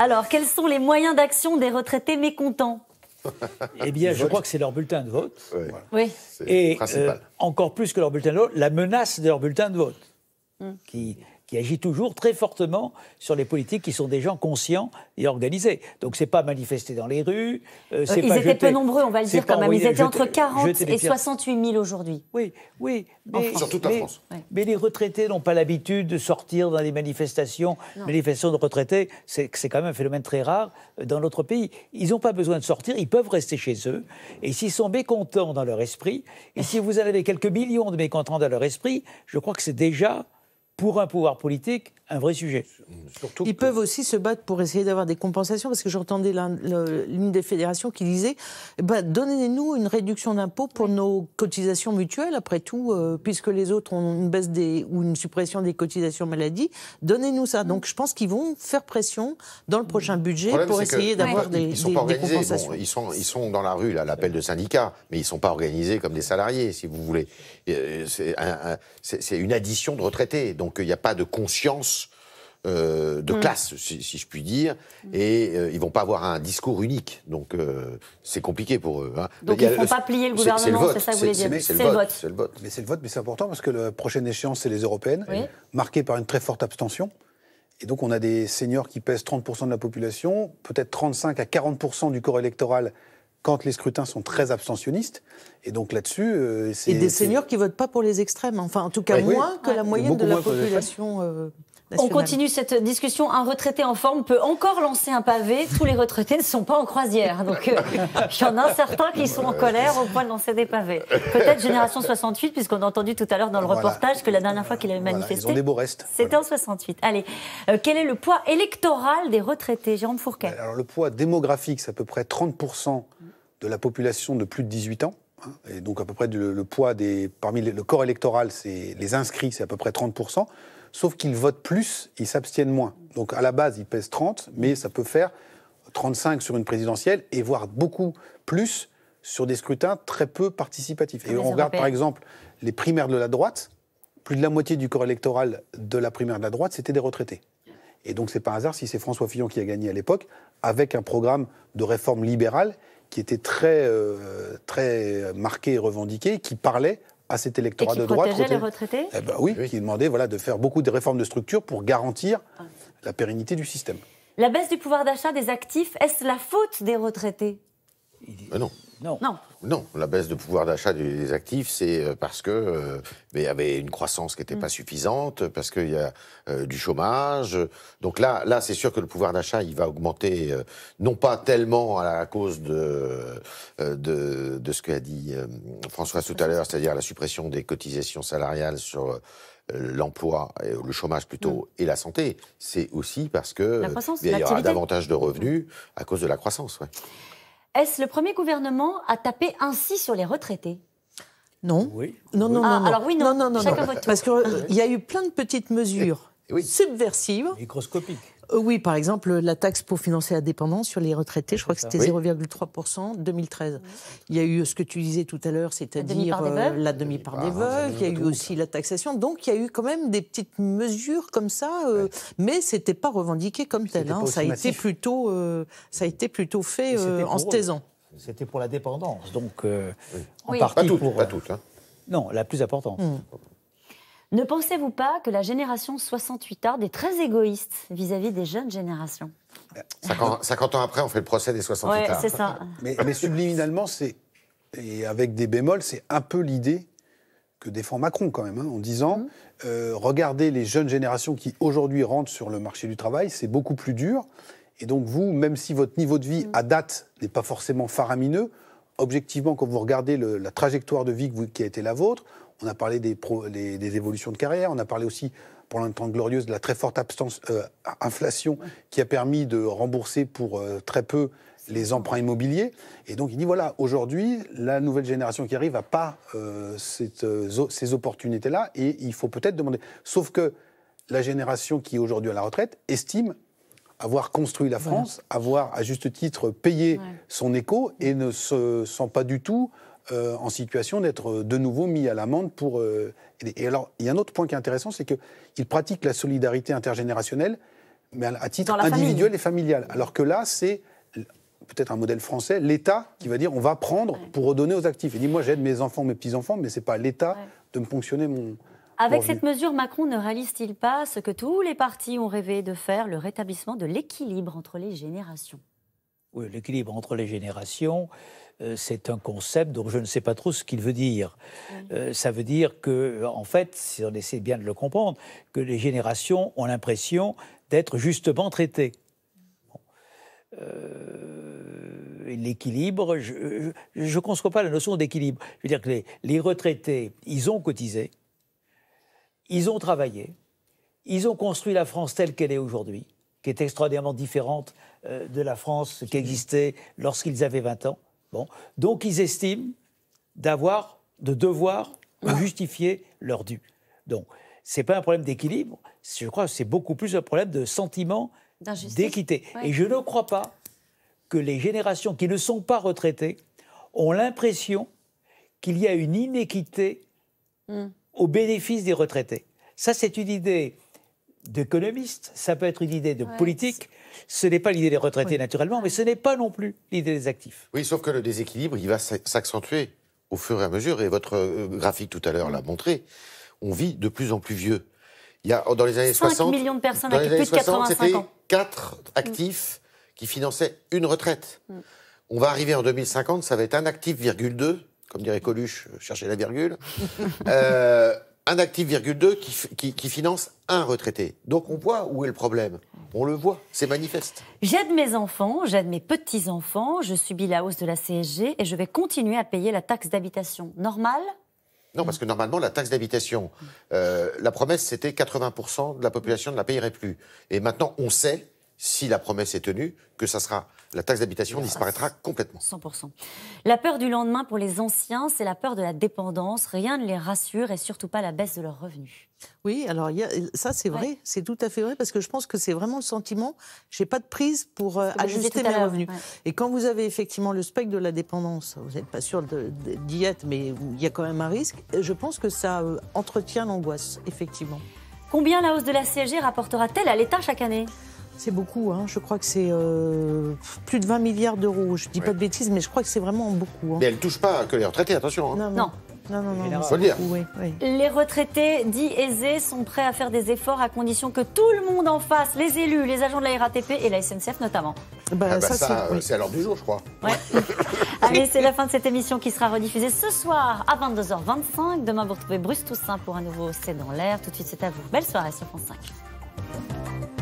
Alors, quels sont les moyens d'action des retraités mécontents eh bien, je crois que c'est leur bulletin de vote. Oui. Et euh, encore plus que leur bulletin de vote, la menace de leur bulletin de vote, hmm. qui qui agit toujours très fortement sur les politiques qui sont des gens conscients et organisés. Donc c'est pas manifester dans les rues. Euh, euh, c'est ils étaient peu nombreux, on va le dire quand même. Ils étaient entre 40 et 68 000 aujourd'hui. Oui, oui. Mais, sur toute la France. Mais, les retraités n'ont pas l'habitude de sortir dans les manifestations. Les Manifestations de retraités, c'est, c'est quand même un phénomène très rare euh, dans notre pays. Ils n'ont pas besoin de sortir, ils peuvent rester chez eux. Et s'ils sont mécontents dans leur esprit, et si vous avez quelques millions de mécontents dans leur esprit, je crois que c'est déjà pour un pouvoir politique, un vrai sujet. Surtout Ils peuvent aussi se battre pour essayer d'avoir des compensations, parce que j'entendais l'une des fédérations qui disait eh ben, donnez-nous une réduction d'impôt pour nos cotisations mutuelles, après tout, euh, puisque les autres ont une baisse des, ou une suppression des cotisations maladie, donnez-nous ça. Donc je pense qu'ils vont faire pression dans le prochain budget pour essayer d'avoir des des, ils sont pas organisés. compensations. ils, sont, ils sont dans la rue, là, l'appel de syndicats, mais ils ne sont pas organisés comme des salariés, si vous voulez. Euh, c'est une addition de retraités. Donc il n'y a pas de conscience euh, de mm. classe, si, je puis dire, et ils euh, ils vont pas avoir un discours unique, donc euh, c'est compliqué pour eux. Hein. Donc ils ne font pas plier le gouvernement, c'est ça que vous voulez dire C'est le, vote. Mais c'est le vote, mais c'est important parce que la prochaine échéance, c'est les européennes, marquées par une très forte abstention. Et donc on a des seniors qui pèsent 30% de la population, peut-être 35 à 40% du corps électoral quand les scrutins sont très abstentionnistes. Et donc là-dessus, euh, c'est. Et des seniors qui votent pas pour les extrêmes. Hein. Enfin, en tout cas, moins que la moyenne de la population. Euh, on continue cette discussion. Un retraité en forme peut encore lancer un pavé. Tous les retraités ne sont pas en croisière. Donc, euh, il y en a certains qui sont en colère au point de lancer des pavés. Peut-être Génération 68, puisqu'on a entendu tout à l'heure dans le reportage que la dernière fois qu'il avait manifesté. C'était en 68. Allez, euh, quel est le poids électoral des retraités Jérôme Fourquet. Alors, le poids démographique, c'est à peu près 30% de la population de plus de 18 ans. Hein, et donc, à peu près, le, poids des, parmi le, le corps électoral, c'est les inscrits, c'est à peu près 30% sauf qu'ils votent plus, ils s'abstiennent moins. Donc à la base, ils pèsent 30, mais ça peut faire 35 sur une présidentielle et voire beaucoup plus sur des scrutins très peu participatifs. Et on regarde par exemple les primaires de la droite, plus de la moitié du corps électoral de la primaire de la droite, c'était des retraités. Et donc c'est pas hasard si c'est François Fillon qui a gagné à l'époque, avec un programme de réforme libérale qui était très, euh, très marqué et revendiqué, qui parlait à cet électorat de droite. Protégeait les retraités eh ben oui, qui demandait voilà, de faire beaucoup de réformes de structure pour garantir ah. la pérennité du système. La baisse du pouvoir d'achat des actifs, est-ce la faute des retraités ah non. Non. non. la baisse de pouvoir d'achat des actifs, c'est euh, parce que euh, il y avait une croissance qui n'était mm. pas suffisante, parce qu'il y a euh, du chômage. Donc là, là, c'est sûr que le pouvoir d'achat, il va augmenter, non pas tellement à, cause de, de, ce qu'a dit Françoise tout à l'heure, c'est-à-dire la suppression des cotisations salariales sur l'emploi, le chômage plutôt, mm. et la santé. C'est aussi parce que il y aura davantage de revenus mm. à cause de la croissance. Ouais. Est-ce le premier gouvernement a tapé ainsi sur les retraités non. Oui. non. Non, ah, non, Alors oui, non. non, non, non Parce qu'il euh, y a eu plein de petites mesures subversives. microscopiques. Euh, oui, par exemple, la taxe pour financer la dépendance sur les retraités, je crois que c'était 0,3% en 2013. Il y a eu euh, ce que tu disais tout à l'heure, c'est-à-dire euh, la demi-part ah, des veuves, il y a eu aussi la taxation. Donc il y a eu quand même des petites mesures comme ça, mais ce n'était pas revendiqué comme tel. Hein. Ça, a été plutôt, ça a été plutôt fait en se taisant. C'était pour la dépendance, donc en partie pas toutes, pas toutes hein. Non, la plus importante. Hmm. Ne pensez-vous pas que la génération 68 arde est très égoïste vis-à-vis des jeunes générations 50, euh, ans après, on fait le procès des 68 Oui, c'est ça. Mais, subliminalement, c'est, et avec des bémols, c'est un peu l'idée que défend Macron quand même, hein, en disant mmh. euh, regardez les jeunes générations qui aujourd'hui rentrent sur le marché du travail, c'est beaucoup plus dur. Et donc vous, même si votre niveau de vie mmh. à date n'est pas forcément faramineux, objectivement, quand vous regardez la trajectoire de vie qui a été la vôtre, on a parlé des, évolutions de carrière, on a parlé aussi pour temps glorieuse de la très forte absence, euh, inflation qui a permis de rembourser pour euh, très peu les emprunts immobiliers. Et donc il dit voilà, aujourd'hui, la nouvelle génération qui arrive n'a pas euh, ces opportunités-là et il faut peut-être demander. Sauf que la génération qui est aujourd'hui à la retraite estime avoir construit la France, avoir à juste titre payé son écho et ne se sent pas du tout euh, en situation d'être euh, de nouveau mis à l'amende pour. Euh, et, alors, il y a un autre point qui est intéressant, c'est qu'il pratique la solidarité intergénérationnelle, mais à, titre individuel et familial. Alors que là, c'est peut-être un modèle français, l'État qui va dire on va prendre pour redonner aux actifs. Il dit moi j'aide mes enfants, mes petits-enfants, mais ce n'est pas l'État de me ponctionner mon, avec cette mesure, Macron ne réalise-t-il pas ce que tous les partis ont rêvé de faire, le rétablissement de l'équilibre entre les générations Oui, l'équilibre entre les générations, euh, c'est un concept dont je ne sais pas trop ce qu'il veut dire. Euh, ça veut dire que, en fait, si on essaie bien de le comprendre, que les générations ont l'impression d'être justement traitées. Euh, l'équilibre, je ne conçois pas la notion d'équilibre. Je veux dire que les, les retraités, ils ont cotisé, ils ont travaillé, ils ont construit la France telle qu'elle est aujourd'hui, qui est extraordinairement différente de la France qui existait lorsqu'ils avaient 20 ans. Donc ils estiment d'avoir, de devoir justifier leur dû. Donc ce n'est pas un problème d'équilibre, je crois que c'est beaucoup plus un problème de sentiment d'équité. Et je ne crois pas que les générations qui ne sont pas retraitées ont l'impression qu'il y a une inéquité hmm. au bénéfice des retraités. Ça, c'est une idée d'économiste, ça peut être une idée de politique. Ce n'est pas l'idée des retraités naturellement, mais ce n'est pas non plus l'idée des actifs. Oui, sauf que le déséquilibre, il va s'accentuer au fur et à mesure. Et votre euh, graphique tout à l'heure l'a montré. On vit de plus en plus vieux. Il y a dans les années 60, millions de personnes avec plus de 85 ans. 4 actifs qui finançaient une retraite. Mm. On va arriver en 2050, ça va être un actif virgule 2, comme dirait Coluche, euh, chercher la virgule. Euh, un actif, 2 qui, finance un retraité. Donc on voit où est le problème. On le voit, c'est manifeste. J'aide mes enfants, j'aide mes petits-enfants, je subis la hausse de la CSG et je vais continuer à payer la taxe d'habitation. Normal non, parce que normalement, la taxe d'habitation, euh, la promesse, c'était 80% de la population ne la payerait plus. Et maintenant, on sait si la promesse est tenue, que ça sera la taxe d'habitation disparaîtra complètement. 100%. La peur du lendemain pour les anciens, c'est la peur de la dépendance. Rien ne les rassure et surtout pas la baisse de leurs revenus. Oui, alors ça c'est vrai, c'est tout à fait vrai parce que je pense que c'est vraiment le sentiment, j'ai pas de prise pour euh, ajuster mes revenus. Et quand vous avez effectivement le spectre de la dépendance, vous n'êtes pas sûr d'y être, mais il y a quand même un risque. Je pense que ça euh, entretient l'angoisse, effectivement. Combien la hausse de la CSG rapportera-t-elle à l'État chaque année c'est beaucoup, hein. je crois que c'est euh, plus de 20 milliards d'euros. Je ne dis pas de bêtises, mais je crois que c'est vraiment beaucoup. Hein. Mais elle ne touche pas que les retraités, attention. Hein. Non, non. non. non, faut le dire. Les retraités dits aisés sont prêts à faire des efforts à condition que tout le monde en fasse, les élus, les agents de la RATP et la SNCF notamment. Bah, ah bah c'est à l'heure du jour, je crois. Allez, c'est la fin de cette émission qui sera rediffusée ce soir à 22h25. Demain, vous retrouvez Bruce Toussaint pour un nouveau C'est dans l'air. Tout de suite, c'est à vous. Belle soirée sur France 5.